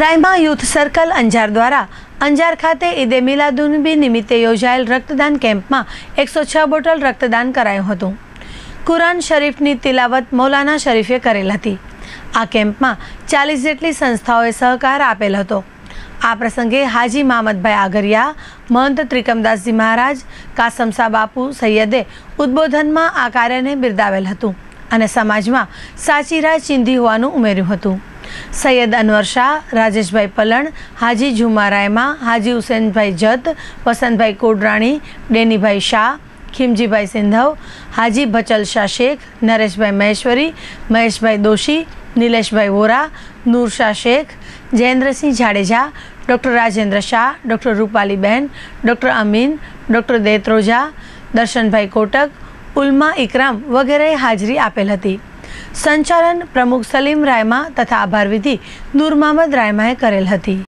રાયમા youth circle Anjar દ્વારા અંજાર ખાતે ઈદે મિલાદુનબી નિમિત્તે યોજાયેલ રક્તદાન કેમ્પમાં એકસો છ બોટલ રક્તદાન કરાયું હતું કુરાન શરીફની તિલાવત મૌલાના શરીફે કરેલ હતી આ કેમ્પમાં ચાલીસ જેટલી સંસ્થાઓએ સહકાર આપેલ હતો આ પ્રસંગે હાજી મામદભાઈ આગરિયા મહંત ત્રિકમદાસજી મહારાજ કાસમસા બાપુ સૈયદે ઉદ્બોધનમાં આ કાર્યને બિરદાવેલ હતું અને સમાજમાં સાચી રાહ ચિંધી હોવાનું ઉમેર્યું હતું સૈયદ અનવર શાહ રાજેશભાઈ પલણ હાજી ઝુમા રાયમા હાજી હુસેનભાઈ જત Vasantbhai કોડરાણી ડેનીભાઈ Shah Khimjibhai Sindhav Haji Bhachal Shah Shaikh Nareshbhai Maheshwari Maheshbhai Doshi Nileshbhai Vora Noorshah Shaikh Jayendrasinh Jadeja doctor Rajendra Shah doctor Rupalibahen doctor Amin doctor Detroja Darshanbhai Kotak ઉલ્મા ઇકરામ વગેરેએ હાજરી આપેલ હતી સંચાલન પ્રમુખ સલીમ રાયમા તથા આભારવિધિ નૂરમામદ રાયમાએ કરેલ હતી